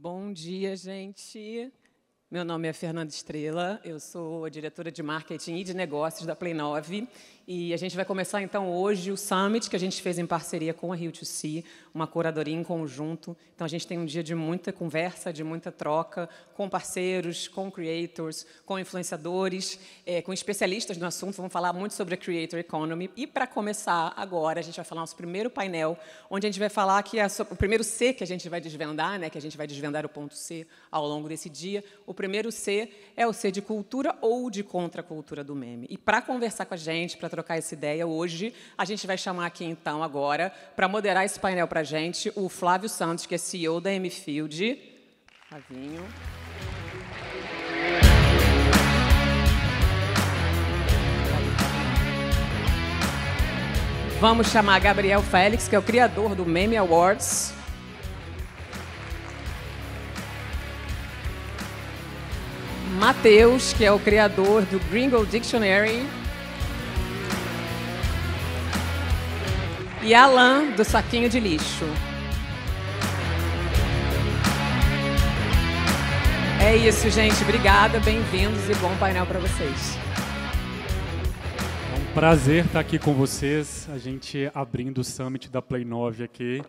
Bom dia, gente. Meu nome é Fernanda Estrela, eu sou a diretora de marketing e de negócios da Play 9 e a gente vai começar então hoje o summit que a gente fez em parceria com a Rio to Sea, uma curadoria em conjunto. Então a gente tem um dia de muita conversa, de muita troca com parceiros, com creators, com influenciadores, é, com especialistas no assunto. Vamos falar muito sobre a creator economy e para começar agora a gente vai falar nosso primeiro painel, onde a gente vai falar que é o primeiro C que a gente vai desvendar, né, que a gente vai desvendar o ponto C ao longo desse dia. O primeiro C é o C de cultura ou de contracultura do meme. E para conversar com a gente, para trocar essa ideia hoje, a gente vai chamar aqui então agora para moderar esse painel para a gente o Flávio Santos, que é CEO da Mfield. Flavinho. Vamos chamar Gabriel Félix, que é o criador do Meme Awards. Matheus, que é o criador do Gringo Dictionary. E Alan, do Saquinho de Lixo. É isso, gente. Obrigada, bem-vindos e bom painel para vocês. É um prazer estar aqui com vocês. A gente abrindo o summit da Play 9 aqui.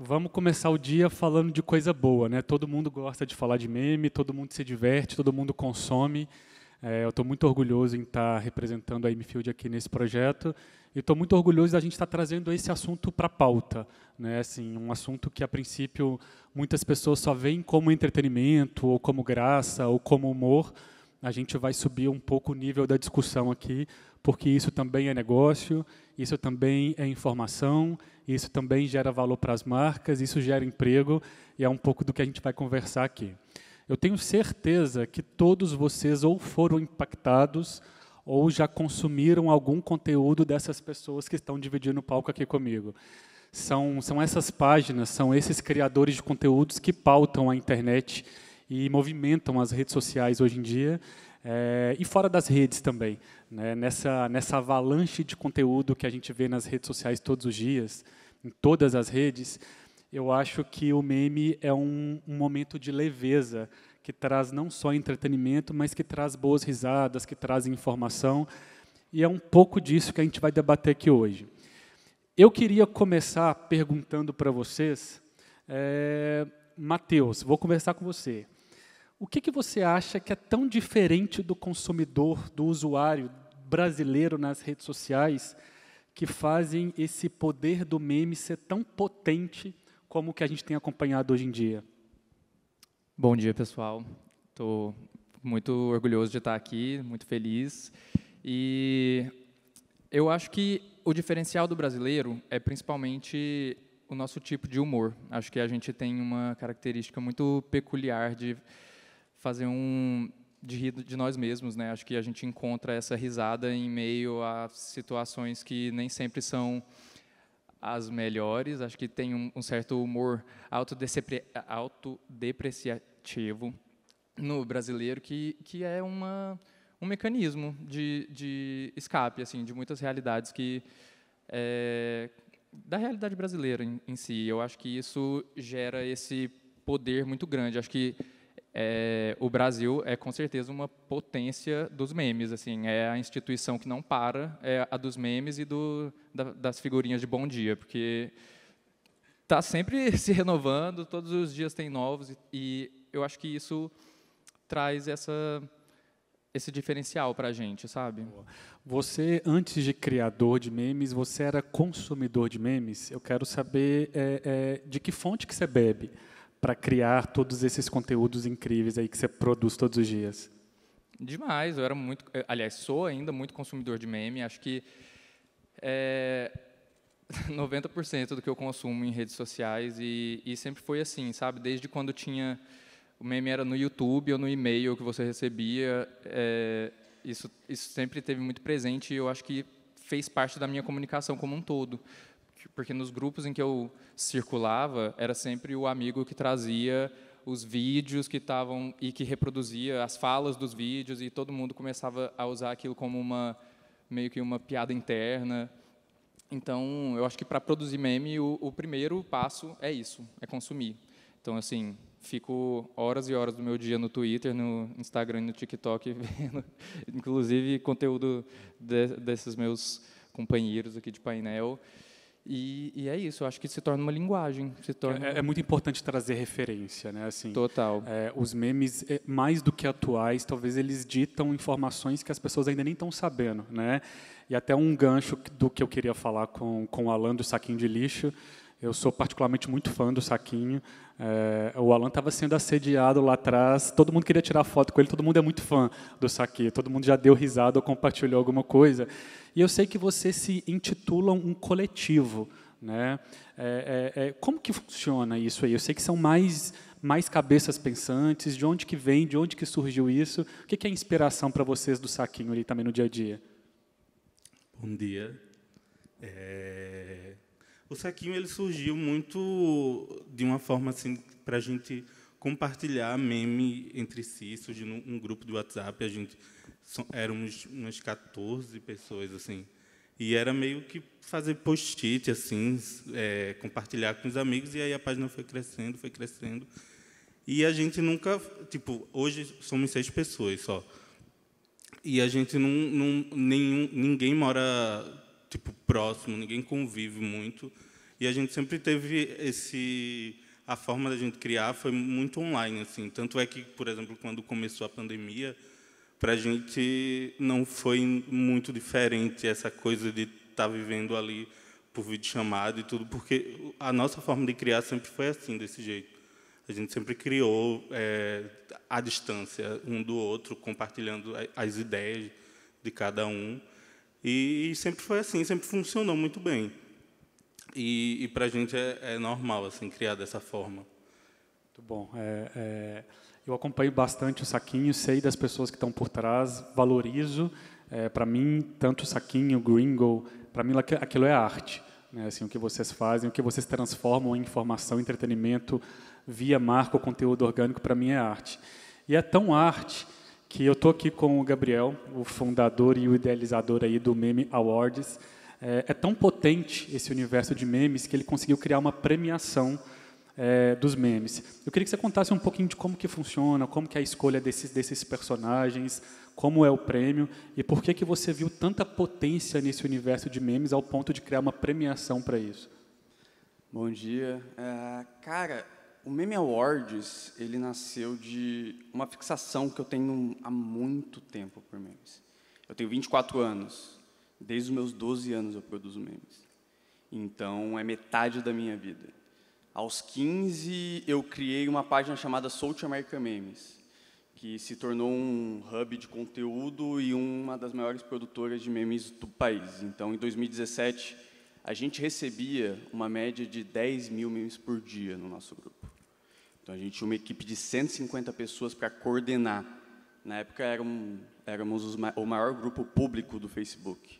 Vamos começar o dia falando de coisa boa, né? Todo mundo gosta de falar de meme, todo mundo se diverte, todo mundo consome. É, eu estou muito orgulhoso em estar tá representando a Mfield aqui nesse projeto e estou muito orgulhoso da gente estar tá trazendo esse assunto para a pauta, né? Assim, um assunto que a princípio muitas pessoas só veem como entretenimento ou como graça ou como humor, a gente vai subir um pouco o nível da discussão aqui, porque isso também é negócio, isso também é informação, isso também gera valor para as marcas, isso gera emprego, e é um pouco do que a gente vai conversar aqui. Eu tenho certeza que todos vocês ou foram impactados ou já consumiram algum conteúdo dessas pessoas que estão dividindo o palco aqui comigo. São, são essas páginas, são esses criadores de conteúdos que pautam a internet e movimentam as redes sociais hoje em dia. É, e fora das redes também, né? nessa, nessa avalanche de conteúdo que a gente vê nas redes sociais todos os dias, em todas as redes, eu acho que o meme é um, um momento de leveza que traz não só entretenimento, mas que traz boas risadas, que traz informação. E é um pouco disso que a gente vai debater aqui hoje. Eu queria começar perguntando para vocês, é, Mateus, vou conversar com você. O que, que você acha que é tão diferente do consumidor, do usuário brasileiro nas redes sociais, que fazem esse poder do meme ser tão potente como o que a gente tem acompanhado hoje em dia? Bom dia, pessoal. Estou muito orgulhoso de estar aqui, muito feliz. E eu acho que o diferencial do brasileiro é principalmente o nosso tipo de humor. Acho que a gente tem uma característica muito peculiar de fazer um de rir de nós mesmos, né? Acho que a gente encontra essa risada em meio a situações que nem sempre são as melhores. Acho que tem um, um certo humor autodepreciativo no brasileiro que, que é uma, um mecanismo de, de escape assim de muitas realidades que é, da realidade brasileira em, em si. Eu acho que isso gera esse poder muito grande. Acho que é, o Brasil é com certeza uma potência dos memes, assim, é a instituição que não para, é a dos memes e do, da, das figurinhas de bom dia, porque está sempre se renovando, todos os dias tem novos, e, e eu acho que isso traz essa esse diferencial para a gente, sabe? Você, antes de criador de memes, você era consumidor de memes? Eu quero saber é, é, de que fonte que você bebe para criar todos esses conteúdos incríveis aí que você produz todos os dias? Demais, eu era muito, eh, aliás, sou ainda muito consumidor de meme. Acho que é, eh, 90% do que eu consumo em redes sociais e, e sempre foi assim, sabe? Desde quando tinha o meme era no YouTube ou no e-mail que você recebia, é, isso, isso sempre teve muito presente e eu acho que fez parte da minha comunicação como um todo porque nos grupos em que eu circulava era sempre o amigo que trazia os vídeos que estavam e que reproduzia as falas dos vídeos e todo mundo começava a usar aquilo como uma meio que uma piada interna. Então, eu acho que para produzir meme o, o primeiro passo é isso, é consumir. Então, assim, fico horas e horas do meu dia no Twitter, no Instagram e no TikTok, vendo, inclusive conteúdo de, desses meus companheiros aqui de painel. E, e, é isso, eu acho que se torna uma linguagem. Se é, torna... É, é muito importante trazer referência, né? Assim, Total. É, os memes, é, mais do que atuais, talvez eles ditam informações que as pessoas ainda nem estão sabendo, né? E até um gancho do que eu queria falar com, com o Alan do Saquinho de Lixo. Eu sou particularmente muito fã do Saquinho. É, o Alan estava sendo assediado lá atrás, todo mundo queria tirar foto com ele, todo mundo é muito fã do Saque, todo mundo já deu risada ou compartilhou alguma coisa. E eu sei que vocês se intitulam um coletivo. Né? É, é, é, como que funciona isso aí? Eu sei que são mais, mais cabeças pensantes, de onde que vem, de onde que surgiu isso? O que, que é a inspiração para vocês do Saquinho ali também no dia a dia? Bom dia. É... O saquinho ele surgiu muito de uma forma assim para a gente compartilhar meme entre si, surgiu um grupo de WhatsApp, a gente so, éramos umas 14 pessoas assim. E era meio que fazer post-it, assim, é, compartilhar com os amigos, e aí a página foi crescendo, foi crescendo. E a gente nunca, tipo, hoje somos seis pessoas só. E a gente não, não nenhum, ninguém mora tipo próximo, ninguém convive muito. E a gente sempre teve esse a forma da gente criar foi muito online assim. Tanto é que, por exemplo, quando começou a pandemia, para a gente não foi muito diferente essa coisa de estar tá vivendo ali por vídeo chamado e tudo, porque a nossa forma de criar sempre foi assim, desse jeito. A gente sempre criou é, à distância um do outro, compartilhando as ideias de cada um. E, e sempre foi assim, sempre funcionou muito bem. E, e para a gente é, é, normal, assim, criar dessa forma. Muito bom. É, é, eu acompanho bastante o Saquinho, sei das pessoas que estão por trás, valorizo. É, para mim, tanto o Saquinho, o Gringo, para mim aquilo é arte. Né? Assim, o que vocês fazem, o que vocês transformam em informação, entretenimento, via marca, conteúdo orgânico, para mim é arte. E é tão arte que eu estou aqui com o Gabriel, o fundador e o idealizador aí do Meme Awards. É, é tão potente esse universo de memes que ele conseguiu criar uma premiação é, dos memes. Eu queria que você contasse um pouquinho de como que funciona, como que é a escolha desses, desses personagens, como é o prêmio e por que, que você viu tanta potência nesse universo de memes ao ponto de criar uma premiação para isso. Bom dia. Uh, cara, o Meme Awards, ele nasceu de uma fixação que eu tenho há muito tempo por memes. Eu tenho 24 anos. Desde os meus 12 anos eu produzo memes. Então, é metade da minha vida. Aos 15, eu criei uma página chamada South America Memes, que se tornou um hub de conteúdo e uma das maiores produtoras de memes do país. Então, em 2017, a gente recebia uma média de 10 mil memes por dia no nosso grupo. Então, a gente tinha uma equipe de 150 pessoas para coordenar. Na época, éramos, o maior grupo público do Facebook.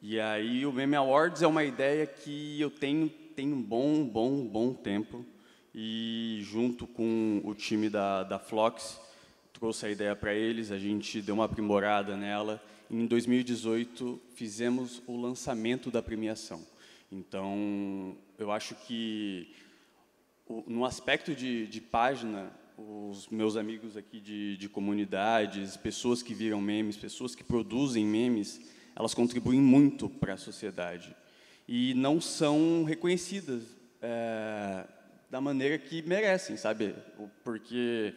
E aí, o Meme Awards é uma ideia que eu tenho, tenho um bom, bom, bom tempo. E, junto com o time da, da Flox, trouxe a ideia para eles, a gente deu uma aprimorada nela em 2018 fizemos o lançamento da premiação. Então, eu acho que no aspecto de, de, página, os meus amigos aqui de, de comunidades, pessoas que viram memes, pessoas que produzem memes, elas contribuem muito para a sociedade e não são reconhecidas é, da maneira que merecem, sabe? Porque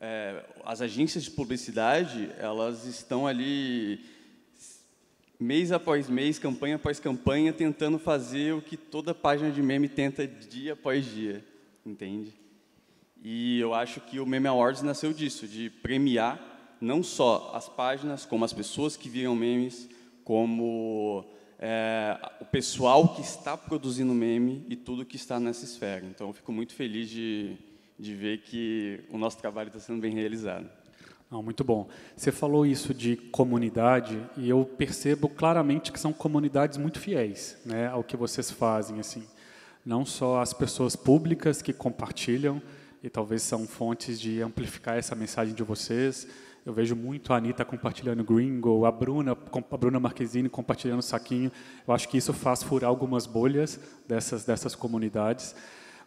é, as agências de publicidade elas estão ali mês após mês, campanha após campanha, tentando fazer o que toda página de meme tenta dia após dia, entende? E eu acho que o Meme Awards nasceu disso, de premiar não só as páginas, como as pessoas que viram memes, como é, o pessoal que está produzindo meme e tudo que está nessa esfera. Então, eu fico muito feliz de de ver que o nosso trabalho está sendo bem realizado. Não, muito bom. Você falou isso de comunidade e eu percebo claramente que são comunidades muito fiéis, né, ao que vocês fazem assim. Não só as pessoas públicas que compartilham e talvez são fontes de amplificar essa mensagem de vocês. Eu vejo muito a Anitta compartilhando Gringo, a Bruna, a Bruna Marquezine compartilhando Saquinho. Eu acho que isso faz furar algumas bolhas dessas, dessas comunidades.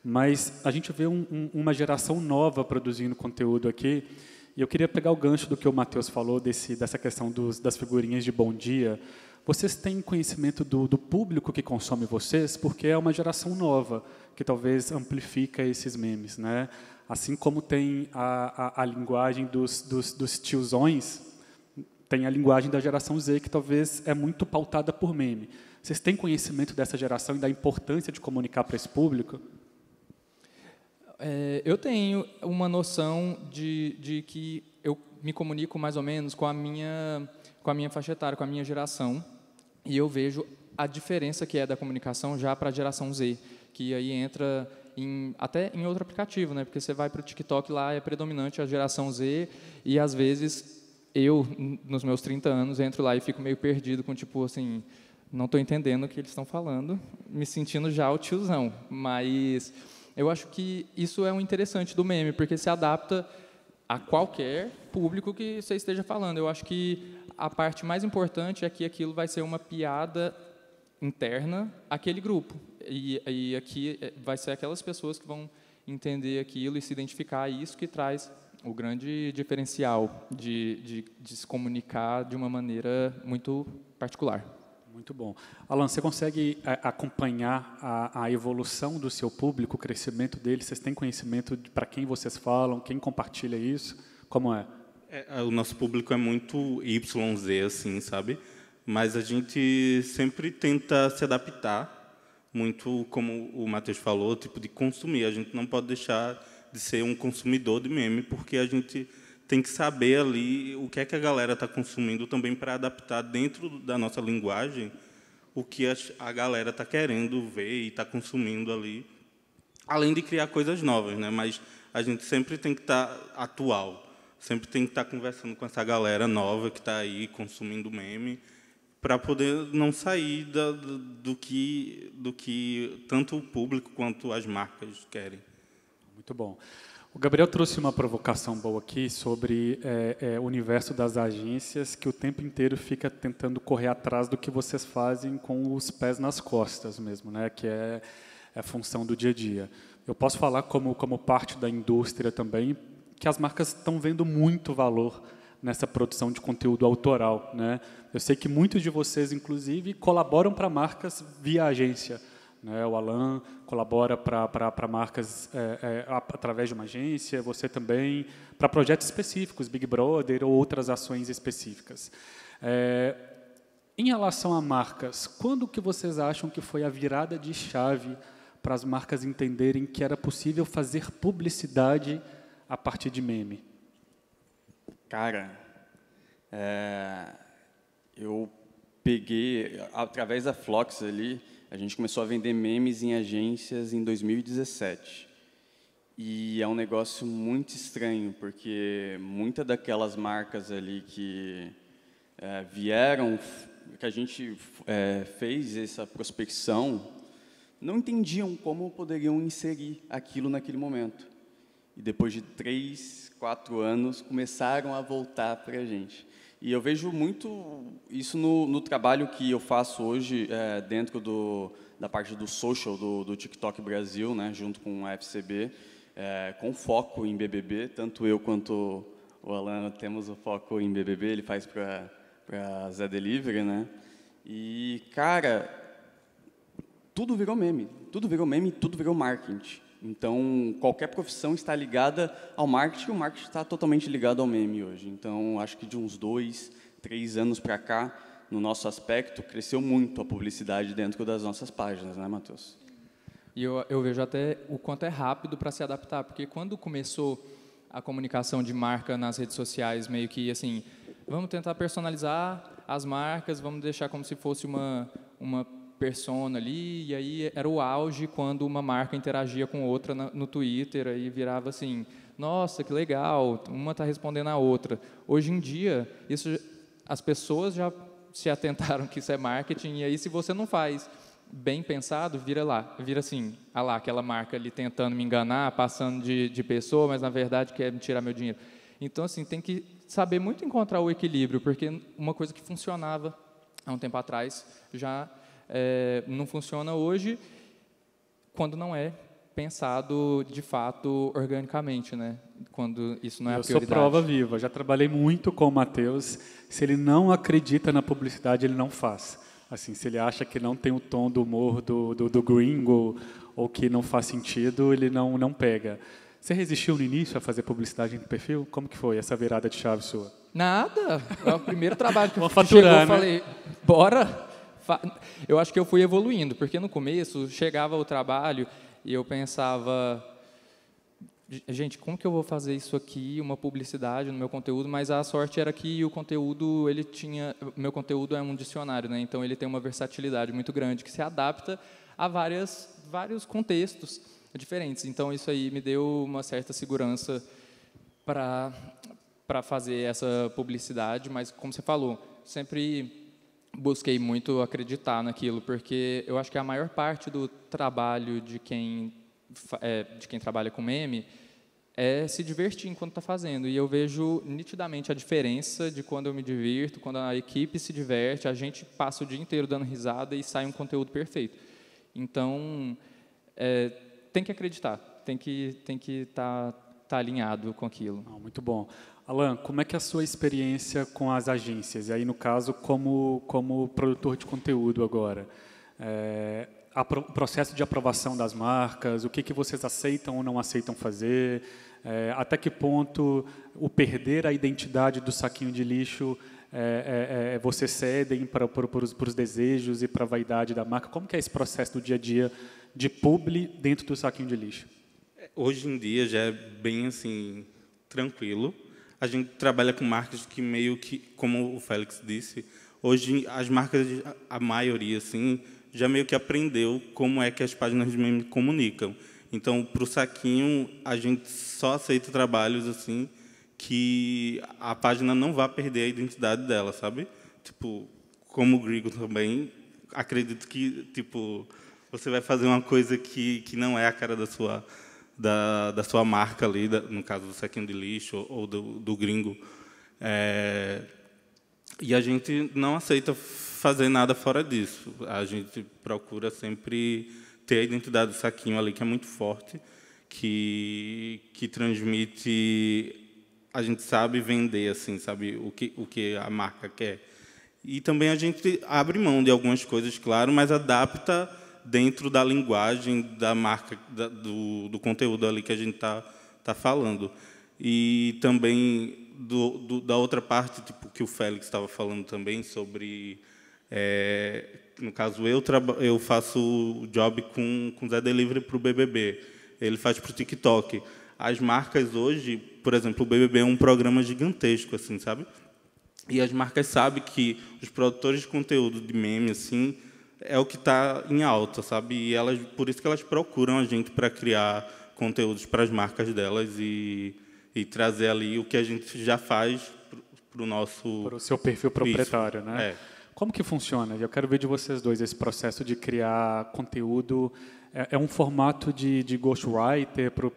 Mas a gente vê um, um, uma geração nova produzindo conteúdo aqui. E eu queria pegar o gancho do que o Matheus falou, desse, dessa questão dos, das figurinhas de bom dia. Vocês têm conhecimento do, do público que consome vocês, porque é uma geração nova que talvez amplifica esses memes, né? Assim como tem a, a, a linguagem dos, dos, dos tiozões, tem a linguagem da geração Z, que talvez é muito pautada por meme. Vocês têm conhecimento dessa geração e da importância de comunicar para esse público? É, eu tenho uma noção de, de que eu me comunico mais ou menos com a minha com a minha faixa etária, com a minha geração, e eu vejo a diferença que é da comunicação já para a geração Z, que aí entra em, até em outro aplicativo, né? Porque você vai para o TikTok lá é predominante a geração Z e às vezes eu nos meus 30 anos entro lá e fico meio perdido com tipo assim, não estou entendendo o que eles estão falando, me sentindo já o tiozão, mas eu acho que isso é um interessante do meme, porque se adapta a qualquer público que você esteja falando. Eu acho que a parte mais importante é que aquilo vai ser uma piada interna àquele grupo. E, e aqui eh, vai ser aquelas pessoas que vão entender aquilo e se identificar, e isso que traz o grande diferencial de, de, de se comunicar de uma maneira muito particular. Muito bom. Alan, você consegue é, acompanhar a, a evolução do seu público, o crescimento dele? Vocês têm conhecimento para quem vocês falam, quem compartilha isso? Como é? é? é o nosso público é muito YZ, assim, sabe? Mas a gente sempre tenta se adaptar muito como o Matheus falou, tipo de consumir. A gente não pode deixar de ser um consumidor de meme, porque a gente tem que saber ali o que é que a galera está consumindo também para adaptar dentro da nossa linguagem o que a galera está querendo ver e está consumindo ali, além de criar coisas novas, né? Mas a gente sempre tem que estar tá atual, sempre tem que estar tá conversando com essa galera nova que está aí consumindo meme para poder não sair da, do, do que do que tanto o público quanto as marcas querem. Muito bom. O Gabriel trouxe uma provocação boa aqui sobre é, é, o universo das agências que o tempo inteiro fica tentando correr atrás do que vocês fazem com os pés nas costas mesmo, né? Que é, é a função do dia a dia. Eu posso falar como como parte da indústria também que as marcas estão vendo muito valor nessa produção de conteúdo autoral, né? Eu sei que muitos de vocês, inclusive, colaboram para marcas via agência né? O Alan colabora para marcas é, é, através de uma agência, você também, para projetos específicos, Big Brother ou outras ações específicas. É, em relação a marcas, quando que vocês acham que foi a virada de chave para as marcas entenderem que era possível fazer publicidade a partir de meme? Cara, é, eu peguei através da Flox ali a gente começou a vender memes em agências em 2017. E é um negócio muito estranho, porque muitas daquelas marcas ali que é, vieram, que a gente é, fez essa prospecção, não entendiam como poderiam inserir aquilo naquele momento. E depois de três, quatro anos, começaram a voltar para a gente. E eu vejo muito isso no, no trabalho que eu faço hoje é, dentro do, da parte do social do, do, TikTok Brasil, né, junto com a FCB, é, com foco em BBB. Tanto eu quanto o Alan temos o foco em BBB, ele faz para Zé Delivery. Né? E, cara, tudo virou meme. Tudo virou meme, tudo virou marketing. Então, qualquer profissão está ligada ao marketing, e o marketing está totalmente ligado ao meme hoje. Então, acho que de uns dois, três anos para cá, no nosso aspecto, cresceu muito a publicidade dentro das nossas páginas, né, Matheus? E eu, eu vejo até o quanto é rápido para se adaptar, porque quando começou a comunicação de marca nas redes sociais, meio que assim, vamos tentar personalizar as marcas, vamos deixar como se fosse uma, uma persona ali, e aí era o auge quando uma marca interagia com outra na, no Twitter, e virava assim, nossa, que legal, uma está respondendo a outra. Hoje em dia, isso, as pessoas já se atentaram que isso é marketing, e aí se você não faz bem pensado, vira lá, vira assim, ah lá, aquela marca ali tentando me enganar, passando de, de pessoa, mas na verdade quer me tirar meu dinheiro. Então, assim, tem que saber muito encontrar o equilíbrio, porque uma coisa que funcionava há um tempo atrás já é, não funciona hoje quando não é pensado de fato organicamente, né? Quando isso não é eu a prioridade. Eu sou prova viva. Já trabalhei muito com o Matheus. Se ele não acredita na publicidade, ele não faz. Assim, se ele acha que não tem o tom do humor do, do, do gringo ou que não faz sentido, ele não não pega. Você resistiu no início a fazer publicidade em perfil? Como que foi essa virada de chave sua? Nada. É o primeiro trabalho que eu fiz. né? falei, bora eu acho que eu fui evoluindo, porque no começo chegava o trabalho e eu pensava, gente, como que eu vou fazer isso aqui, uma publicidade no meu conteúdo? Mas a sorte era que o conteúdo, ele tinha, meu conteúdo é um dicionário, né? Então ele tem uma versatilidade muito grande que se adapta a várias, vários contextos diferentes. Então isso aí me deu uma certa segurança para para fazer essa publicidade, mas como você falou, sempre busquei muito acreditar naquilo, porque eu acho que a maior parte do trabalho de quem, é, de quem trabalha com meme é se divertir enquanto está fazendo. E eu vejo nitidamente a diferença de quando eu me divirto, quando a equipe se diverte, a gente passa o dia inteiro dando risada e sai um conteúdo perfeito. Então, é, tem que acreditar, tem que tem que estar tá, tá alinhado com aquilo. Ah, muito bom. Alan, como é que é a sua experiência com as agências? E aí, no caso, como, como produtor de conteúdo agora? É, o processo de aprovação das marcas, o que, que vocês aceitam ou não aceitam fazer, é, até que ponto o perder a identidade do saquinho de lixo é é, é, é, vocês cedem para, para, para, os, para os desejos e para a vaidade da marca? Como que é esse processo do dia a dia de publi dentro do saquinho de lixo? É, hoje em dia já é bem assim tranquilo a gente trabalha com marcas que meio que, como o Félix disse, hoje as marcas, a maioria, assim, já meio que aprendeu como é que as páginas de meme comunicam. Então, para o Saquinho, a gente só aceita trabalhos assim que a página não vá perder a identidade dela, sabe? Tipo, como o Grigo também, acredito que tipo você vai fazer uma coisa que, que não é a cara da sua da, da sua marca ali, da, no caso do saquinho de lixo ou, do, do, gringo. É, e a gente não aceita fazer nada fora disso. A gente procura sempre ter a identidade do saquinho ali, que é muito forte, que, que transmite... A gente sabe vender, assim, sabe o que, o que a marca quer. E também a gente abre mão de algumas coisas, claro, mas adapta dentro da linguagem da marca da, do, do, conteúdo ali que a gente está tá falando e também do, do, da outra parte tipo que o Félix estava falando também sobre é, no caso eu eu faço job com com Zé Delivery para o BBB ele faz para o TikTok as marcas hoje por exemplo o BBB é um programa gigantesco assim sabe e as marcas sabem que os produtores de conteúdo de meme assim é o que está em alta, sabe? E elas, por isso que elas procuram a gente para criar conteúdos para as marcas delas e, e, trazer ali o que a gente já faz para o nosso... Para o seu perfil proprietário, isso. né? É. Como que funciona? Eu quero ver de vocês dois esse processo de criar conteúdo. É, é um formato de, de ghostwriter para o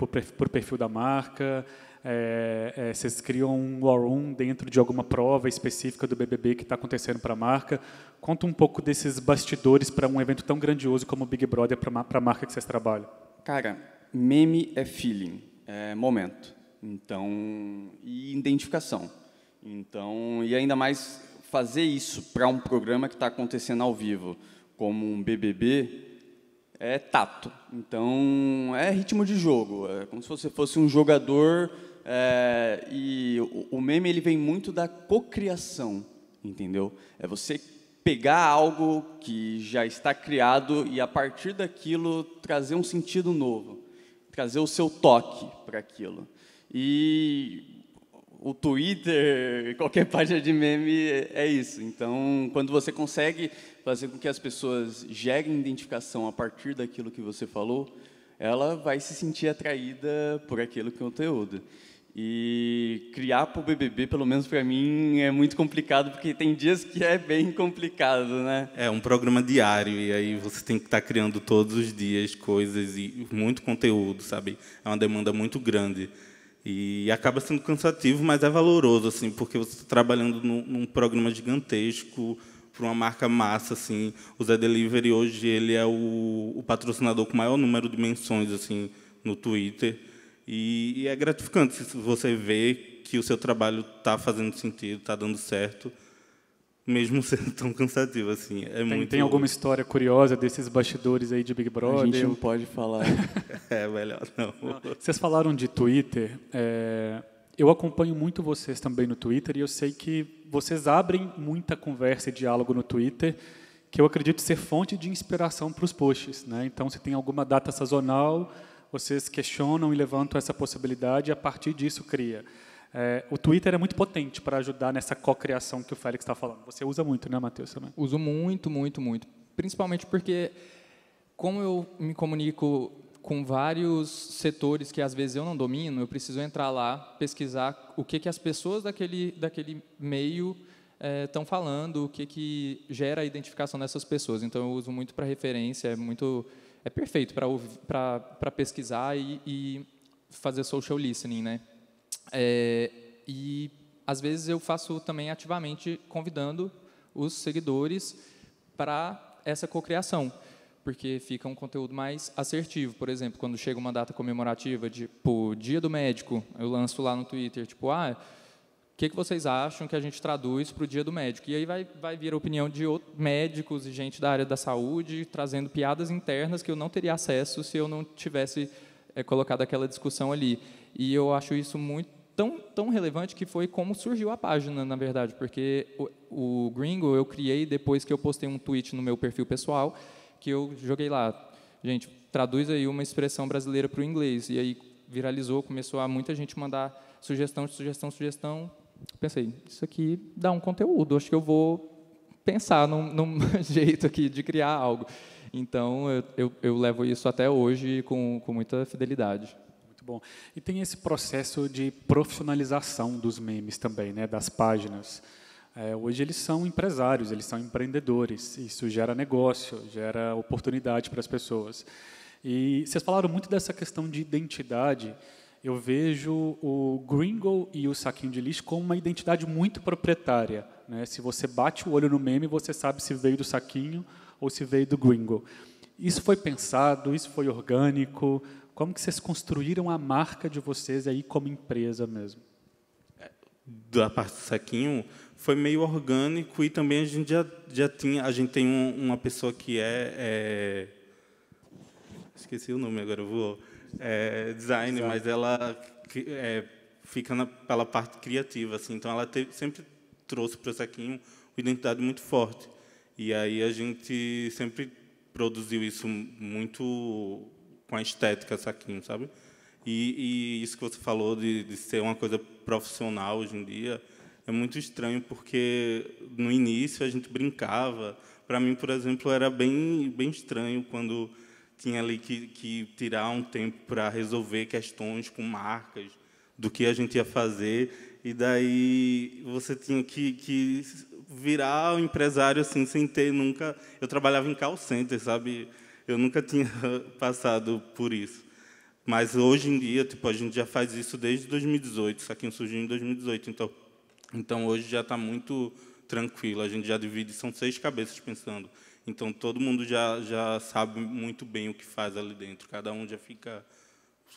perfil da marca? é, é, vocês criam um war room dentro de alguma prova específica do BBB que está acontecendo para a marca. Conta um pouco desses bastidores para um evento tão grandioso como o Big Brother para a marca que vocês trabalham. Cara, meme é feeling, é momento, então e identificação. Então e ainda mais fazer isso para um programa que está acontecendo ao vivo, como um BBB, é tato. Então é ritmo de jogo, é como se você fosse um jogador é, e o, o meme ele vem muito da cocriação, entendeu? É você pegar algo que já está criado e a partir daquilo trazer um sentido novo, trazer o seu toque para aquilo. E o Twitter, qualquer página de meme é, é isso. Então, quando você consegue fazer com que as pessoas gerem identificação a partir daquilo que você falou, ela vai se sentir atraída por aquele conteúdo. E criar para o BBB, pelo menos para mim, é muito complicado, porque tem dias que é bem complicado, né? É um programa diário, e aí você tem que estar tá criando todos os dias coisas e muito conteúdo, sabe? É uma demanda muito grande. E acaba sendo cansativo, mas é valoroso, assim, porque você está trabalhando num, num programa gigantesco, para uma marca massa assim o Zé Delivery hoje ele é o, o, patrocinador com maior número de menções assim no Twitter e, e é gratificante você ver que o seu trabalho está fazendo sentido, está dando certo, mesmo sendo tão cansativo assim. É tem, muito... tem alguma história curiosa desses bastidores aí de Big Brother? A gente não pode falar. é, melhor não. não. Vocês falaram de Twitter. É... Eu acompanho muito vocês também no Twitter e eu sei que vocês abrem muita conversa e diálogo no Twitter, que eu acredito ser fonte de inspiração para os posts. Né? Então, se tem alguma data sazonal, vocês questionam e levantam essa possibilidade e a partir disso cria. É, o Twitter é muito potente para ajudar nessa cocriação que o Félix está falando. Você usa muito, né, Matheus? Também? Uso muito, muito, muito. Principalmente porque, como eu me comunico com vários setores que às vezes eu não domino, eu preciso entrar lá, pesquisar o que, que as pessoas daquele, daquele meio estão é, falando, o que, que gera a identificação dessas pessoas. Então, eu uso muito para referência, é muito é perfeito para pesquisar e, e, fazer social listening, né? É, e às vezes eu faço também ativamente convidando os seguidores para essa cocriação, porque fica um conteúdo mais assertivo. Por exemplo, quando chega uma data comemorativa, tipo Dia do Médico, eu lanço lá no Twitter, tipo, ah, que, que vocês acham que a gente traduz para o dia do médico? E aí vai, vai vir a opinião de outros, médicos e gente da área da saúde, trazendo piadas internas que eu não teria acesso se eu não tivesse é, colocado aquela discussão ali. E eu acho isso muito tão, tão relevante que foi como surgiu a página, na verdade, porque o, o Gringo eu criei depois que eu postei um tweet no meu perfil pessoal, que eu joguei lá, gente, traduz aí uma expressão brasileira para o inglês. E aí viralizou, começou a muita gente mandar sugestão, sugestão, sugestão, pensei, isso aqui dá um conteúdo, acho que eu vou pensar num, num jeito aqui de criar algo. Então, eu, eu, eu levo isso até hoje com, com muita fidelidade. Muito bom. E tem esse processo de profissionalização dos memes também, né, das páginas. É, hoje eles são empresários, eles são empreendedores. Isso gera negócio, gera oportunidade para as pessoas. E vocês falaram muito dessa questão de identidade eu vejo o gringo e o saquinho de lixo como uma identidade muito proprietária. Né? Se você bate o olho no meme, você sabe se veio do saquinho ou se veio do gringo. Isso foi pensado, isso foi orgânico. Como que vocês construíram a marca de vocês aí como empresa mesmo? Da parte do saquinho foi meio orgânico e também a gente já, já tinha a gente tem um, uma pessoa que é, é esqueci o nome agora vou é, design, Exato. mas ela é, fica na, pela parte criativa, assim. Então ela teve, sempre trouxe para o Saquinho uma identidade muito forte. E aí a gente sempre produziu isso muito com a estética Saquinho, sabe? E, e, isso que você falou de, de, ser uma coisa profissional hoje em dia é muito estranho porque no início a gente brincava. Para mim, por exemplo, era bem bem estranho quando tinha ali que, que tirar um tempo para resolver questões com marcas do que a gente ia fazer e daí você tinha que, que virar um empresário assim sem ter nunca eu trabalhava em call center sabe eu nunca tinha passado por isso mas hoje em dia tipo a gente já faz isso desde 2018 isso aqui surgiu em 2018 então então hoje já está muito tranquilo a gente já divide são seis cabeças pensando então todo mundo já, já sabe muito bem o que faz ali dentro. Cada um já fica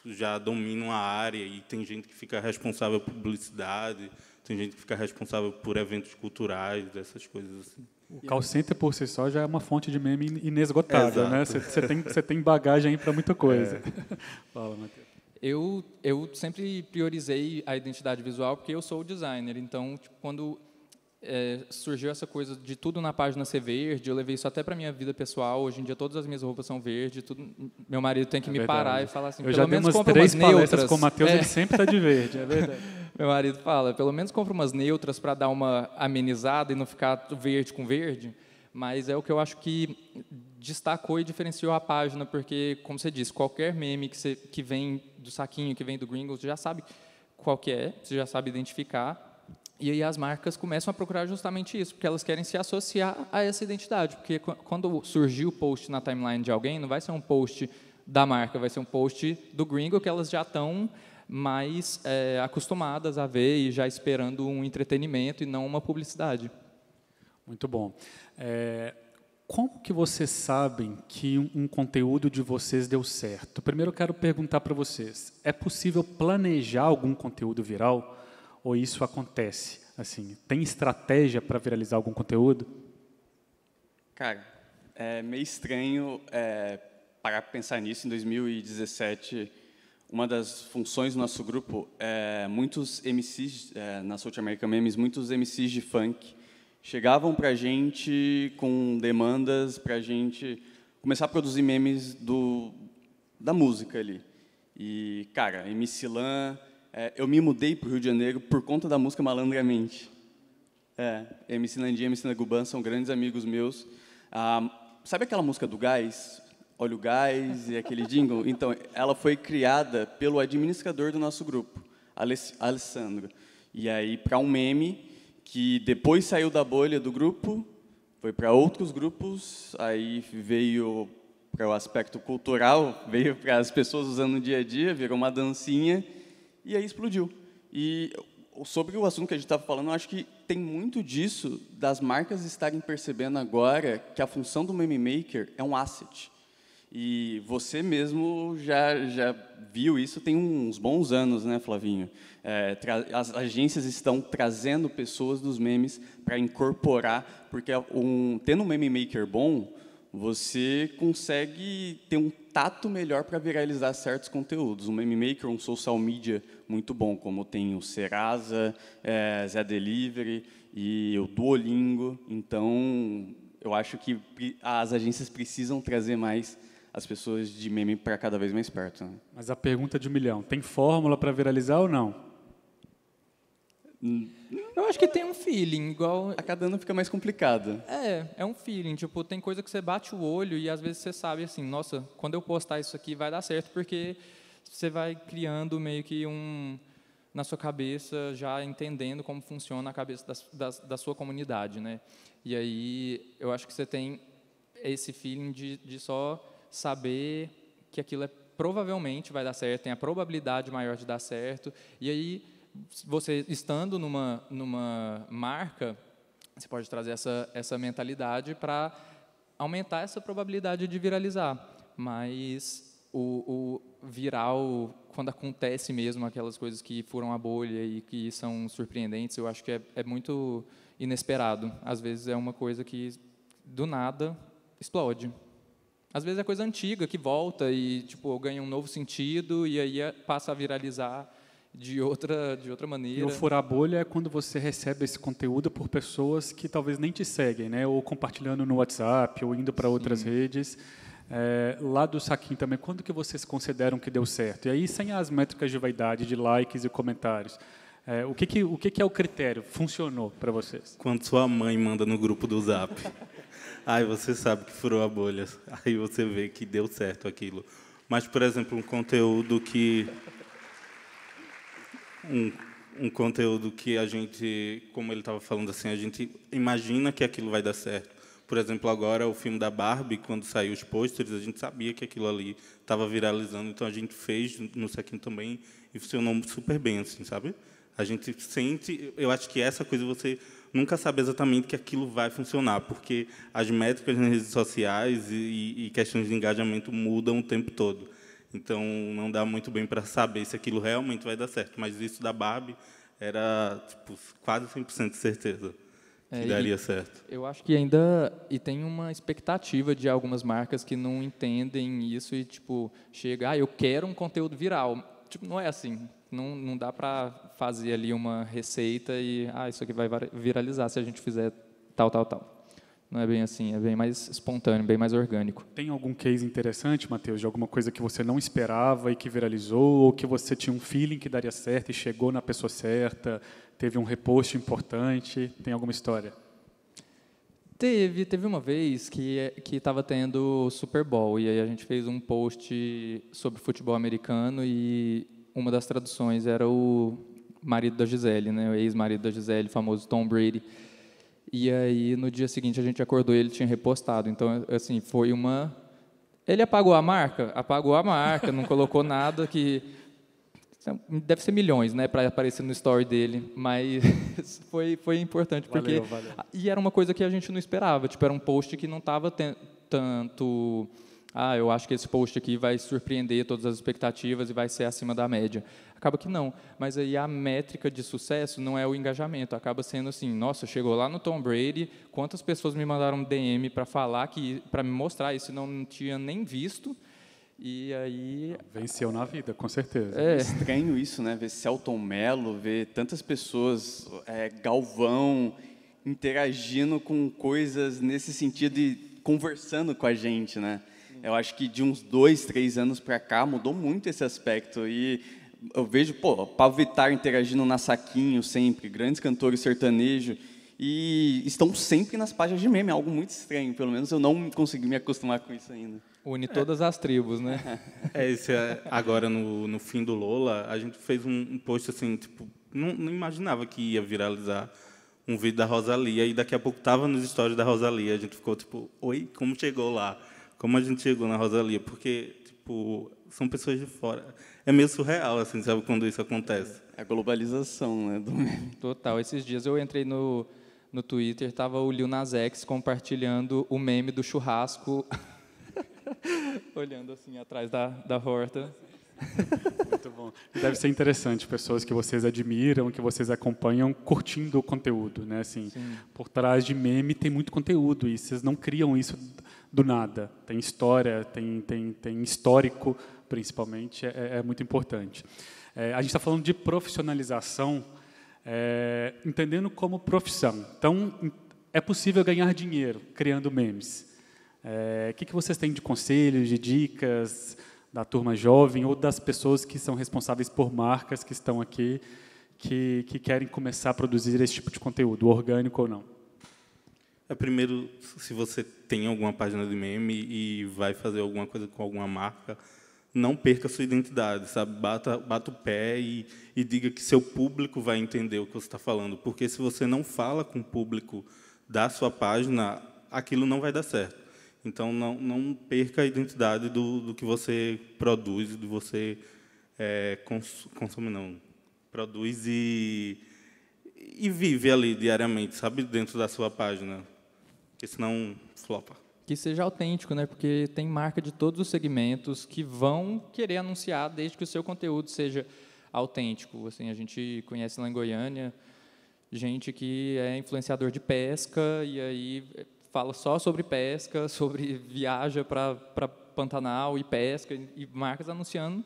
já domina uma área e tem gente que fica responsável por publicidade, tem gente que fica responsável por eventos culturais, dessas coisas assim. O call center por si só já é uma fonte de meme inesgotável, né? Exato. né? Você tem, você tem bagagem aí para muita coisa. É. Fala, Matheus. Eu, eu sempre priorizei a identidade visual porque eu sou designer, então tipo, quando é, surgiu essa coisa de tudo na página ser verde. Eu levei isso até para minha vida pessoal. Hoje em dia todas as minhas roupas são verdes. Tudo... Meu marido tem que é me verdade. parar e falar assim. Eu já menos umas três umas com o Matheus. É. Ele sempre está de verde. É verdade. Meu marido fala, pelo menos compra umas neutras para dar uma amenizada e não ficar verde com verde. Mas é o que eu acho que destacou e diferenciou a página, porque, como você disse, qualquer meme que, você, que vem do saquinho, que vem do Gringos, você já sabe qual que é, você já sabe identificar e aí as marcas começam a procurar justamente isso, porque elas querem se associar a essa identidade, porque quando surgir o post na timeline de alguém, não vai ser um post da marca, vai ser um post do gringo que elas já estão mais é, acostumadas a ver e já esperando um entretenimento e não uma publicidade. Muito bom. É, como que vocês sabem que um, um conteúdo de vocês deu certo? Primeiro, eu quero perguntar para vocês: é possível planejar algum conteúdo viral? ou isso acontece? Assim, tem estratégia para viralizar algum conteúdo? Cara, é meio estranho é, parar para pensar nisso. Em 2017, uma das funções do nosso grupo é muitos MCs é, na South American Memes, muitos MCs de funk chegavam para a gente com demandas para a gente começar a produzir memes do da música ali. E cara, MC Lan, é, eu me mudei para o Rio de Janeiro por conta da música Malandramente. É, MC Nandinha e MC Naguban são grandes amigos meus. Ah, sabe aquela música do gás? Olha o gás e aquele jingle? Então, ela foi criada pelo administrador do nosso grupo, Aless Alessandro. E aí, para um meme que depois saiu da bolha do grupo, foi para outros grupos, aí veio para o aspecto cultural, veio para as pessoas usando no dia a dia, virou uma dancinha e aí explodiu. E sobre o assunto que a gente estava falando, acho que tem muito disso das marcas estarem percebendo agora que a função do meme maker é um asset. E você mesmo já, já viu isso tem uns bons anos, né, Flavinho? É, as agências estão trazendo pessoas dos memes para incorporar, porque é um, tendo um meme maker bom, você consegue ter um tato melhor para viralizar certos conteúdos. Um meme maker, um social media muito bom, como tem o Serasa, é, Zé Delivery e o Duolingo. Então, eu acho que as agências precisam trazer mais as pessoas de meme para cada vez mais perto. Né? Mas a pergunta de um milhão, tem fórmula para viralizar ou não? Não. Hum, eu acho que tem um feeling, igual. A cada ano fica mais complicado. É, é um feeling. Tipo, tem coisa que você bate o olho e às vezes você sabe assim, nossa, quando eu postar isso aqui vai dar certo, porque você vai criando meio que um. na sua cabeça, já entendendo como funciona a cabeça da, da, da sua comunidade, né? E aí eu acho que você tem esse feeling de, de só saber que aquilo é provavelmente vai dar certo, tem a probabilidade maior de dar certo. E aí você estando numa, numa marca, você pode trazer essa, essa mentalidade para aumentar essa probabilidade de viralizar. Mas o, o viral, quando acontece mesmo aquelas coisas que foram a bolha e que são surpreendentes, eu acho que é, é muito inesperado. Às vezes é uma coisa que, do nada, explode. Às vezes é coisa antiga que volta e tipo ganha um novo sentido e aí é, passa a viralizar de outra, de outra maneira. E o furar bolha é quando você recebe esse conteúdo por pessoas que talvez nem te seguem, né? ou compartilhando no WhatsApp, ou indo para outras redes. É, lá do saquinho também, quando que vocês consideram que deu certo? E aí, sem as métricas de vaidade, de likes e comentários, é, o, que, que, o que, que é o critério? Funcionou para vocês? Quando sua mãe manda no grupo do Zap, aí você sabe que furou a bolha, aí você vê que deu certo aquilo. Mas, por exemplo, um conteúdo que um, um conteúdo que a gente, como ele estava falando assim, a gente imagina que aquilo vai dar certo. Por exemplo, agora o filme da Barbie, quando saiu os pôsteres, a gente sabia que aquilo ali estava viralizando, então a gente fez no Sequinho também e funcionou super bem, assim, sabe? A gente sente, eu acho que essa coisa você nunca sabe exatamente que aquilo vai funcionar, porque as métricas nas redes sociais e, e questões de engajamento mudam o tempo todo. Então, não dá muito bem para saber se aquilo realmente vai dar certo. Mas isso da Barbie era tipo, quase 100% de certeza que é, daria certo. Eu acho que ainda e tem uma expectativa de algumas marcas que não entendem isso e tipo chega, ah, eu quero um conteúdo viral. Tipo, não é assim. Não, não dá para fazer ali uma receita e ah, isso aqui vai viralizar se a gente fizer tal, tal, tal não é bem assim, é bem mais espontâneo, bem mais orgânico. Tem algum case interessante, Matheus, de alguma coisa que você não esperava e que viralizou, ou que você tinha um feeling que daria certo e chegou na pessoa certa, teve um reposto importante? Tem alguma história? Teve, teve uma vez que que estava tendo Super Bowl e aí a gente fez um post sobre futebol americano e uma das traduções era o marido da Gisele, né, o ex-marido da Gisele, famoso Tom Brady. E aí, no dia seguinte, a gente acordou e ele tinha repostado. Então, assim, foi uma. Ele apagou a marca? Apagou a marca, não colocou nada que. Deve ser milhões, né, para aparecer no story dele, mas foi, foi importante valeu, porque valeu. e era uma coisa que a gente não esperava, tipo era um post que não estava tanto ah, eu acho que esse post aqui vai surpreender todas as expectativas e vai ser acima da média. Acaba que não, mas aí a métrica de sucesso não é o engajamento, acaba sendo assim, nossa, chegou lá no Tom Brady, quantas pessoas me mandaram DM para falar que para me mostrar isso não, não tinha nem visto. E aí venceu na vida, com certeza. É. é estranho isso, né? Ver Celton Mello, ver tantas pessoas, é, Galvão interagindo com coisas nesse sentido e conversando com a gente, né? Eu acho que de uns dois, três anos para cá mudou muito esse aspecto. E eu vejo, pô, Pablo Vittar interagindo na Saquinho sempre, grandes cantores sertanejo, e estão sempre nas páginas de meme, algo muito estranho, pelo menos eu não consegui me acostumar com isso ainda. Une todas é. as tribos, né? É, esse é, agora no, no fim do Lola, a gente fez um, um post assim, tipo, não, não, imaginava que ia viralizar um vídeo da Rosalia, e daqui a pouco tava nos stories da Rosalia, a gente ficou tipo, oi, como chegou lá? como a gente chegou na Rosalia, porque tipo são pessoas de fora. É meio surreal, assim, sabe, quando isso acontece. É a globalização, né? Do... Total. Esses dias eu entrei no, no Twitter, estava o Lil Nas X compartilhando o meme do churrasco, olhando assim atrás da, da horta. Muito bom. Deve ser interessante pessoas que vocês admiram, que vocês acompanham, curtindo o conteúdo, né? Assim, por trás de meme tem muito conteúdo e vocês não criam isso do nada. Tem história, tem tem, tem histórico, principalmente é, é, é muito importante. É, a gente está falando de profissionalização, é, entendendo como profissão. Então, é possível ganhar dinheiro criando memes. O é, que, que vocês têm de conselhos, de dicas? da turma jovem ou das pessoas que são responsáveis por marcas que estão aqui, que, que querem começar a produzir esse tipo de conteúdo, orgânico ou não? É, primeiro, se você tem alguma página de meme e vai fazer alguma coisa com alguma marca, não perca sua identidade, sabe? Bata, bata o pé e, e diga que seu público vai entender o que você está falando, porque se você não fala com o público da sua página, aquilo não vai dar certo. Então, não, não perca a identidade do, do que você produz, do que você é, cons, consome, não. Produz e, e vive ali diariamente, sabe? Dentro da sua página. Porque senão, flopa que seja autêntico, né? Porque tem marca de todos os segmentos que vão querer anunciar desde que o seu conteúdo seja autêntico. Assim, a gente conhece lá em Goiânia gente que é influenciador de pesca e aí fala só sobre pesca, sobre viaja para Pantanal e pesca, e marcas anunciando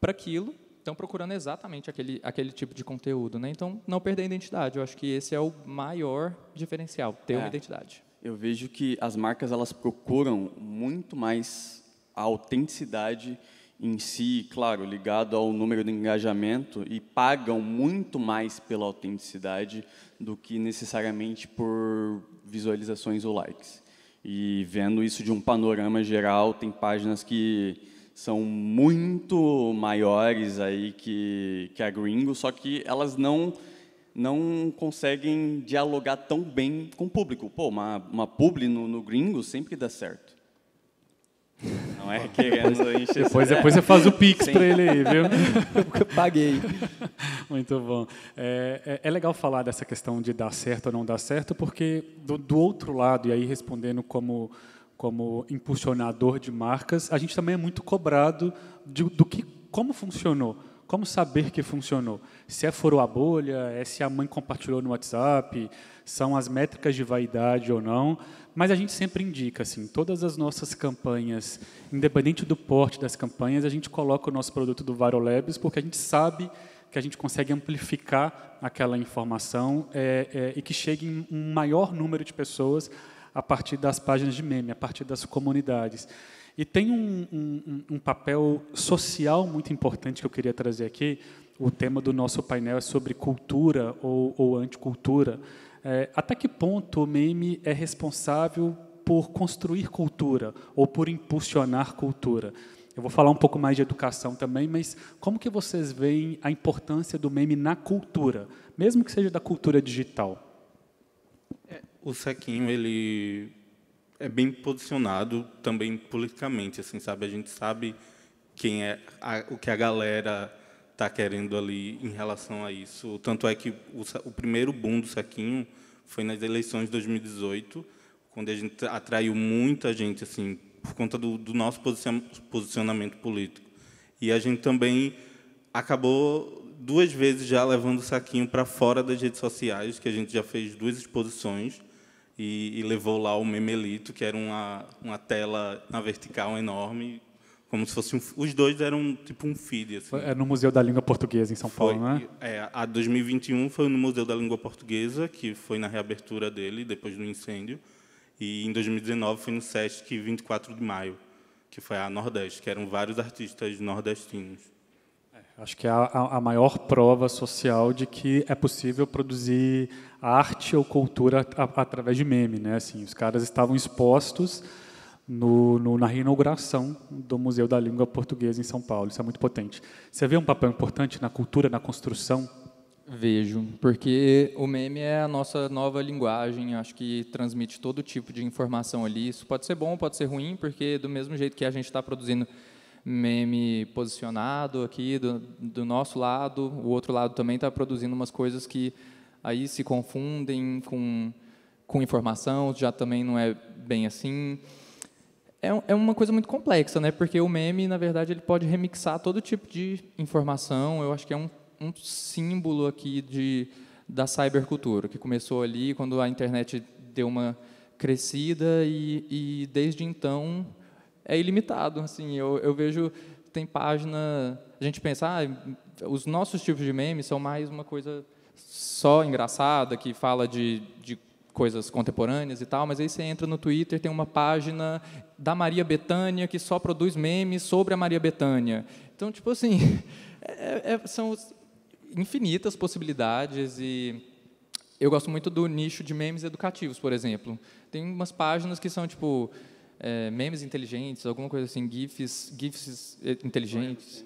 para aquilo, estão procurando exatamente aquele, aquele tipo de conteúdo. Né? Então, não perder a identidade. Eu acho que esse é o maior diferencial, ter é, uma identidade. Eu vejo que as marcas elas procuram muito mais a autenticidade em si, claro, ligado ao número de engajamento e pagam muito mais pela autenticidade do que necessariamente por visualizações ou likes. E vendo isso de um panorama geral, tem páginas que são muito maiores aí que, que a Gringo, só que elas não não conseguem dialogar tão bem com o público. Pô, uma, uma publi no, no Gringo sempre dá certo. Não é querendo encher depois, depois você faz o Pix para ele aí, viu? Eu paguei. Muito bom. É, é, é, legal falar dessa questão de dar certo ou não dar certo, porque do, do outro lado, e aí respondendo como como impulsionador de marcas, a gente também é muito cobrado de, do que como funcionou. Como saber que funcionou? Se é furou a bolha, é se a mãe compartilhou no WhatsApp, são as métricas de vaidade ou não. Mas a gente sempre indica, assim, todas as nossas campanhas, independente do porte das campanhas, a gente coloca o nosso produto do Varolabs, porque a gente sabe que a gente consegue amplificar aquela informação é, é, e que chegue em um maior número de pessoas a partir das páginas de meme, a partir das comunidades. E tem um, um, um, papel social muito importante que eu queria trazer aqui. O tema do nosso painel é sobre cultura ou, ou anticultura. É, até que ponto o meme é responsável por construir cultura ou por impulsionar cultura? Eu vou falar um pouco mais de educação também, mas como que vocês veem a importância do meme na cultura, mesmo que seja da cultura digital? É, o Sequinho, ele é bem posicionado também politicamente, assim, sabe? A gente sabe quem é a, o que a galera está querendo ali em relação a isso. Tanto é que o, o, primeiro boom do saquinho foi nas eleições de 2018, quando a gente atraiu muita gente assim por conta do, do nosso posicionamento político. E a gente também acabou duas vezes já levando o saquinho para fora das redes sociais, que a gente já fez duas exposições e, e levou lá o memelito, que era uma, uma tela na vertical enorme, como se fosse um, os dois eram tipo um feed assim. É no Museu da Língua Portuguesa em São Paulo, né? É, a 2021 foi no Museu da Língua Portuguesa, que foi na reabertura dele depois do incêndio, e em 2019 foi no SESC 24 de maio, que foi a Nordeste, que eram vários artistas nordestinos. É, acho que é a, a maior prova social de que é possível produzir arte ou cultura através de meme, né? Assim, os caras estavam expostos no, no, na reinauguração do Museu da Língua Portuguesa em São Paulo. Isso é muito potente. Você vê um papel importante na cultura, na construção? Vejo, porque o meme é a nossa nova linguagem, acho que transmite todo tipo de informação ali. Isso pode ser bom, pode ser ruim, porque do mesmo jeito que a gente está produzindo meme posicionado aqui do, do nosso lado, o outro lado também está produzindo umas coisas que aí se confundem com, com informação, já também não é bem assim. É, é uma coisa muito complexa, né? Porque o meme, na verdade, ele pode remixar todo tipo de informação. Eu acho que é um, um símbolo aqui de, da cybercultura, que começou ali quando a internet deu uma crescida e, e desde então é ilimitado. Assim, eu, eu vejo tem página. A gente pensa, ah, os nossos tipos de memes são mais uma coisa só engraçada, que fala de, de coisas contemporâneas e tal, mas aí você entra no Twitter, tem uma página da Maria Betânia que só produz memes sobre a Maria Betânia. Então, tipo assim, é, é, são infinitas possibilidades e eu gosto muito do nicho de memes educativos, por exemplo. Tem umas páginas que são tipo é, memes inteligentes, alguma coisa assim, gifs, gifs eh, inteligentes.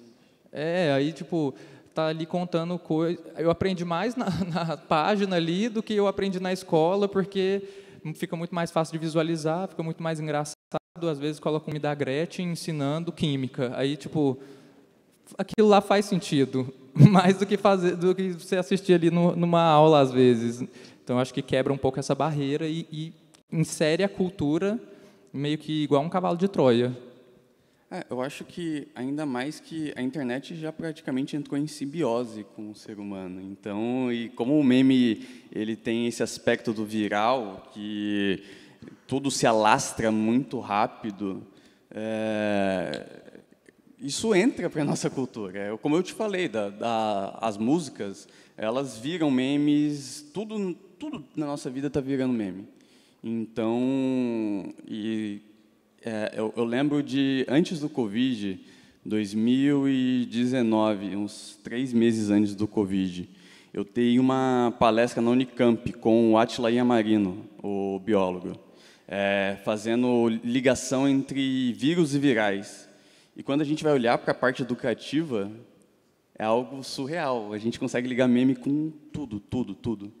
É, aí tipo está ali contando coisas. Eu aprendi mais na, na, página ali do que eu aprendi na escola, porque fica muito mais fácil de visualizar, fica muito mais engraçado. Às vezes coloca um da Gretchen ensinando química. Aí, tipo, aquilo lá faz sentido, mais do que fazer, do que você assistir ali no, numa aula às vezes. Então, acho que quebra um pouco essa barreira e, e insere a cultura meio que igual um cavalo de Troia é, eu acho que ainda mais que a internet já praticamente entrou em simbiose com o ser humano. Então, e como o meme ele tem esse aspecto do viral, que tudo se alastra muito rápido, é, isso entra para a nossa cultura. É, como eu te falei, da, da, as músicas, elas viram memes, tudo, tudo na nossa vida está virando meme. Então, e é, eu, eu, lembro de, antes do Covid, 2019, uns três meses antes do Covid, eu dei uma palestra na Unicamp com o Atila Iamarino, o biólogo, é, fazendo ligação entre vírus e virais. E quando a gente vai olhar para a parte educativa, é algo surreal. A gente consegue ligar meme com tudo, tudo, tudo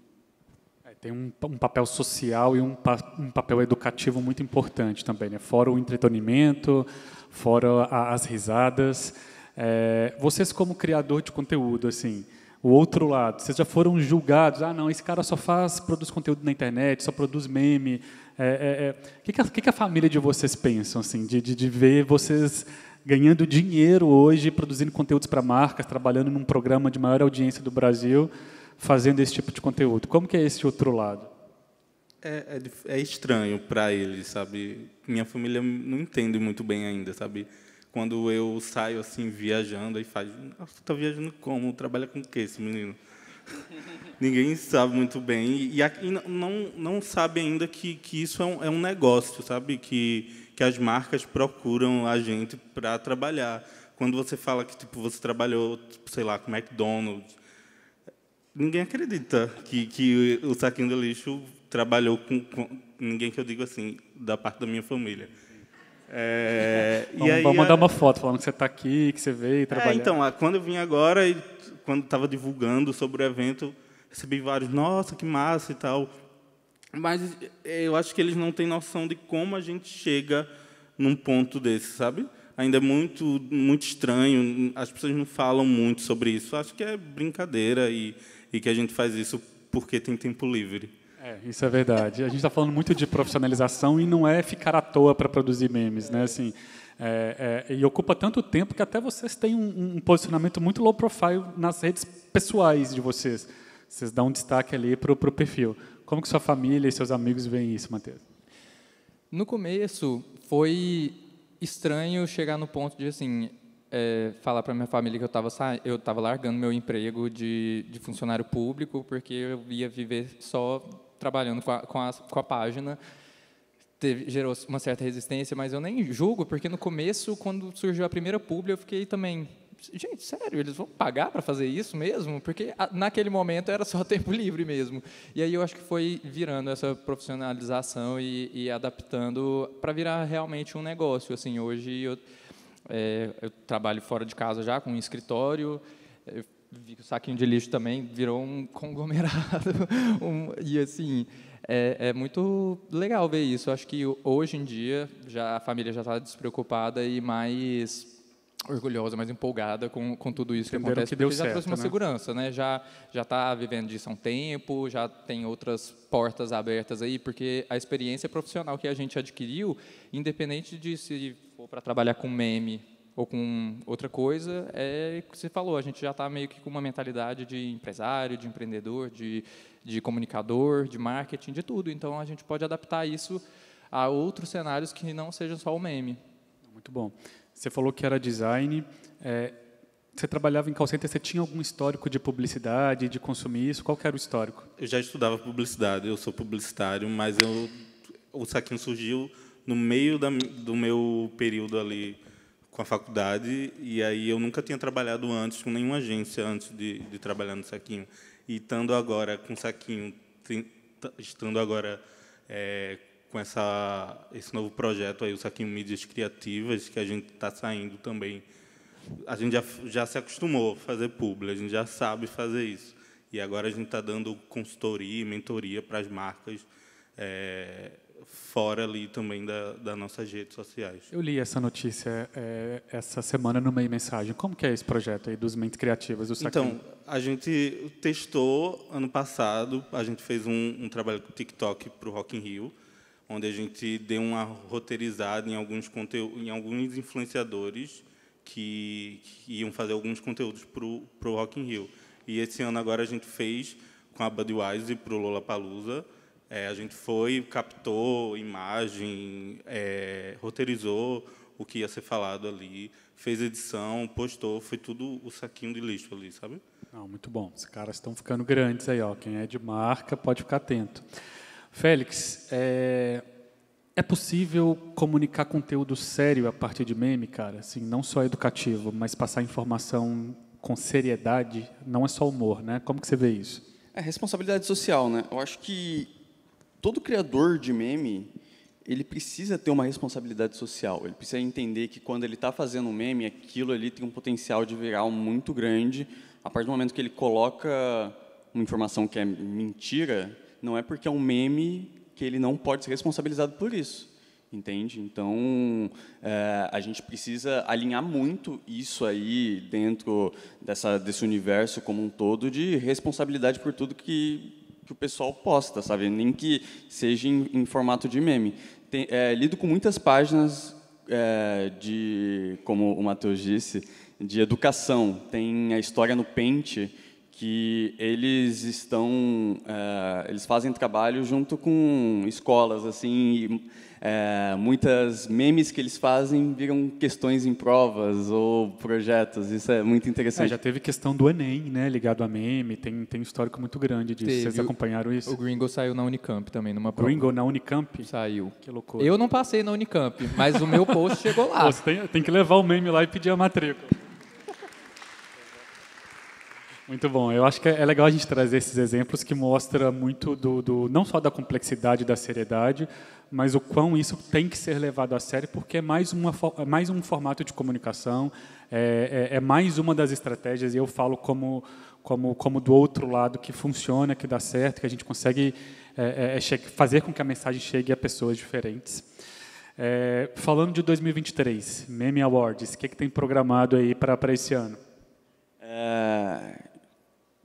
tem um, um, papel social e um, um, papel educativo muito importante também, né? fora o entretenimento, fora a, as risadas. É, vocês, como criador de conteúdo, assim, o outro lado, vocês já foram julgados, ah, não, esse cara só faz, produz conteúdo na internet, só produz meme. É, é, é o, que que a, o que, que, a, família de vocês pensam, assim, de, de, de ver vocês ganhando dinheiro hoje, produzindo conteúdos para marcas, trabalhando num programa de maior audiência do Brasil? fazendo esse tipo de conteúdo. Como que é esse outro lado? É, é, é estranho para eles, sabe? Minha família não entende muito bem ainda, sabe? Quando eu saio assim viajando e faz, nossa, tá viajando como? Trabalha com o quê, esse menino? Ninguém sabe muito bem e, e não, não sabe ainda que, que isso é um, é um negócio, sabe? Que, que as marcas procuram a gente para trabalhar. Quando você fala que tipo você trabalhou, tipo, sei lá, com McDonald's Ninguém acredita que, que o saquinho do lixo trabalhou com, com, ninguém que eu digo assim, da parte da minha família. É, vamos, aí, vamos, mandar uma foto falando que você está aqui, que você veio é, trabalhar. É, então, ah, quando eu vim agora, quando estava divulgando sobre o evento, recebi vários, nossa, que massa e tal. Mas eh, eu acho que eles não têm noção de como a gente chega num ponto desse, sabe? Ainda é muito, muito estranho, as pessoas não falam muito sobre isso. Acho que é brincadeira e e que a gente faz isso porque tem tempo livre. É, isso é verdade. A gente está falando muito de profissionalização e não é ficar à toa para produzir memes, né? Assim, é, é, e ocupa tanto tempo que até vocês têm um, um, posicionamento muito low profile nas redes pessoais de vocês. Vocês dão um destaque ali para o perfil. Como que sua família e seus amigos veem isso, Matheus? No começo foi estranho chegar no ponto de assim, é, falar para minha família que eu estava eu tava largando meu emprego de, de funcionário público porque eu ia viver só trabalhando com a, com a, com a página. Teve, gerou uma certa resistência, mas eu nem julgo, porque no começo, quando surgiu a primeira publi, eu fiquei também. Gente, sério, eles vão pagar para fazer isso mesmo? Porque a, naquele momento era só tempo livre mesmo. E aí eu acho que foi virando essa profissionalização e, e adaptando para virar realmente um negócio. Assim, hoje eu é, eu trabalho fora de casa já, com um escritório. vi que o saquinho de lixo também virou um conglomerado. um, e, assim, é, é, muito legal ver isso. Eu acho que hoje em dia já a família já está despreocupada e mais orgulhosa, mas empolgada com, com tudo isso Entenderam que acontece, que deu porque já trouxe uma né? segurança, né? Já já está vivendo disso há um tempo, já tem outras portas abertas aí, porque a experiência profissional que a gente adquiriu, independente de se for para trabalhar com meme ou com outra coisa, é o que você falou, a gente já está meio que com uma mentalidade de empresário, de empreendedor, de, de comunicador, de marketing, de tudo. Então, a gente pode adaptar isso a outros cenários que não sejam só o meme. Muito bom. Você falou que era design. É, você trabalhava em call center, você tinha algum histórico de publicidade, de consumir isso? Qual era o histórico? Eu já estudava publicidade, eu sou publicitário, mas eu, o saquinho surgiu no meio da, do meu período ali com a faculdade, e aí eu nunca tinha trabalhado antes com nenhuma agência antes de, de trabalhar no saquinho. E estando agora com o saquinho, estando agora é, com essa, esse novo projeto aí, o Saquinho Mídias Criativas, que a gente está saindo também. A gente já, já se acostumou a fazer público, a gente já sabe fazer isso. E agora a gente está dando consultoria e mentoria para as marcas é, fora ali também da, das nossas redes sociais. Eu li essa notícia é, essa semana no Meio Mensagem. Como que é esse projeto aí dos Mentes Criativas? Do então, a gente testou ano passado, a gente fez um, um trabalho com o TikTok para o Rock in Rio, onde a gente deu uma roteirizada em alguns, conteúdos, em alguns influenciadores que, que iam fazer alguns conteúdos para o Rock in Rio. E esse ano agora a gente fez com a Budweiser para o Lollapalooza. É, a gente foi, captou imagem, é, roteirizou o que ia ser falado ali, fez edição, postou, foi tudo o saquinho de lixo ali, sabe? Não, muito bom. Os caras estão ficando grandes aí, ó. Quem é de marca pode ficar atento. Félix, é, é possível comunicar conteúdo sério a partir de meme, cara? Assim, não só educativo, mas passar informação com seriedade, não é só humor, né? Como que você vê isso? É responsabilidade social, né? Eu acho que todo criador de meme, ele precisa ter uma responsabilidade social. Ele precisa entender que quando ele está fazendo um meme, aquilo ali tem um potencial de viral muito grande. A partir do momento que ele coloca uma informação que é mentira, não é porque é um meme que ele não pode ser responsabilizado por isso. Entende? Então, é, a gente precisa alinhar muito isso aí dentro dessa, desse universo como um todo de responsabilidade por tudo que, que o pessoal posta, sabe? Nem que seja em, em formato de meme. Tem, é, lido com muitas páginas é, de, como o Matheus disse, de educação. Tem a história no Pente, que eles estão, é, eles fazem trabalho junto com escolas, assim, é, muitas memes que eles fazem viram questões em provas ou projetos, isso é muito é, interessante. É, já teve questão do Enem, né, ligado a meme, tem, tem um histórico muito grande disso, teve. vocês acompanharam isso? O Gringo saiu na Unicamp também, numa prova. Gringo na Unicamp? Saiu. Que loucura. Eu não passei na Unicamp, mas o meu post chegou lá. você tem, tem que levar o meme lá e pedir a matrícula. Muito bom. Eu acho que é, é legal a gente trazer esses exemplos que mostra muito do, do não só da complexidade da seriedade, mas o quão isso tem que ser levado a sério, porque é mais, uma, é mais um formato de comunicação, é, é, é mais uma das estratégias, e eu falo como, como, como do outro lado, que funciona, que dá certo, que a gente consegue é, é fazer com que a mensagem chegue a pessoas diferentes. falando de 2023, Meme Awards, o que, que tem programado aí para esse ano?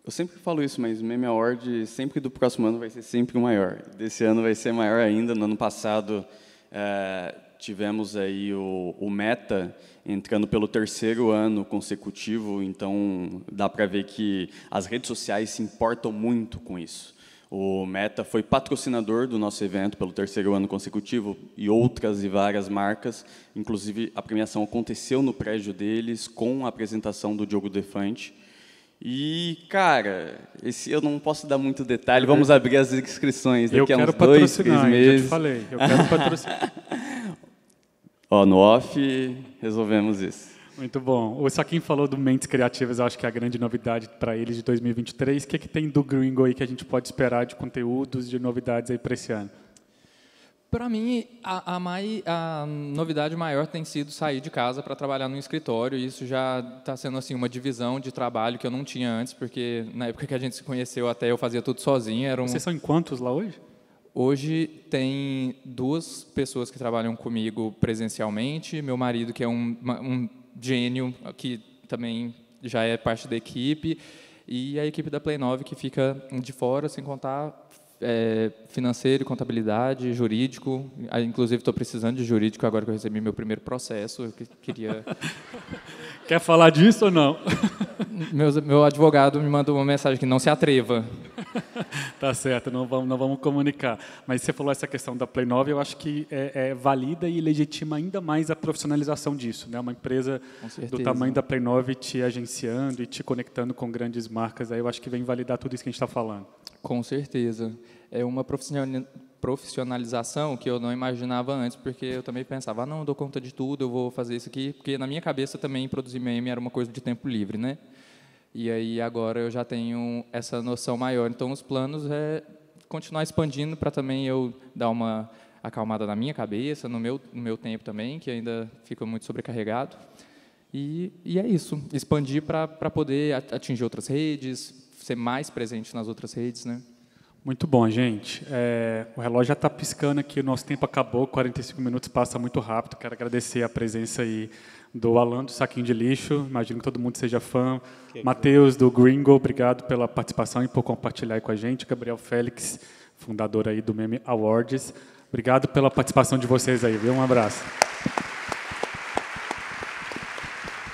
Eu sempre falo isso, mas Meme Award sempre do próximo ano vai ser sempre o maior. Desse ano vai ser maior ainda. No ano passado é, tivemos aí o, o, Meta entrando pelo terceiro ano consecutivo, então dá para ver que as redes sociais se importam muito com isso. O Meta foi patrocinador do nosso evento pelo terceiro ano consecutivo e outras e várias marcas. Inclusive, a premiação aconteceu no prédio deles com a apresentação do Diogo Defante e, cara, esse, eu não posso dar muito detalhe, vamos abrir as inscrições daqui eu a uns dois, três meses. Eu te falei, eu quero patrocinar. Ó, no off, resolvemos isso. Muito bom. O Saquim falou do Mentes Criativas, eu acho que é a grande novidade para eles de 2023. O que, é que tem do Gringo aí que a gente pode esperar de conteúdos, de novidades aí para esse ano? Para mim, a, a, mai, a, novidade maior tem sido sair de casa para trabalhar no escritório. E isso já está sendo assim uma divisão de trabalho que eu não tinha antes, porque na época que a gente se conheceu até eu fazia tudo sozinho. Era um... Vocês são em quantos lá hoje? Hoje tem duas pessoas que trabalham comigo presencialmente. Meu marido, que é um, um gênio, que também já é parte da equipe. E a equipe da Play 9, que fica de fora, sem contar é, financeiro, contabilidade, jurídico. Ah, inclusive, estou precisando de jurídico agora que eu recebi meu primeiro processo. Eu queria. Quer falar disso ou não? meu, meu advogado me mandou uma mensagem que não se atreva. tá certo, não vamos, não vamos comunicar. Mas você falou essa questão da Play 9, eu acho que é, é valida e legitima ainda mais a profissionalização disso. Né? Uma empresa do tamanho da Play 9 te agenciando e te conectando com grandes marcas, aí eu acho que vem validar tudo isso que a gente está falando. Com certeza. É uma profissionalização que eu não imaginava antes, porque eu também pensava, ah, não, eu dou conta de tudo, eu vou fazer isso aqui, porque na minha cabeça também produzir meme era uma coisa de tempo livre, né? E aí agora eu já tenho essa noção maior. Então os planos é continuar expandindo para também eu dar uma acalmada na minha cabeça, no meu, no meu tempo também, que ainda fica muito sobrecarregado. E, e é isso, expandir para poder atingir outras redes, ser mais presente nas outras redes, né? Muito bom, gente. É, o relógio já está piscando aqui, o nosso tempo acabou, 45 minutos passa muito rápido. Quero agradecer a presença aí do Alan do Saquinho de Lixo, imagino que todo mundo seja fã. Matheus do Gringo, obrigado pela participação e por compartilhar com a gente. Gabriel Félix, fundador aí do Meme Awards. Obrigado pela participação de vocês aí, viu? Um abraço.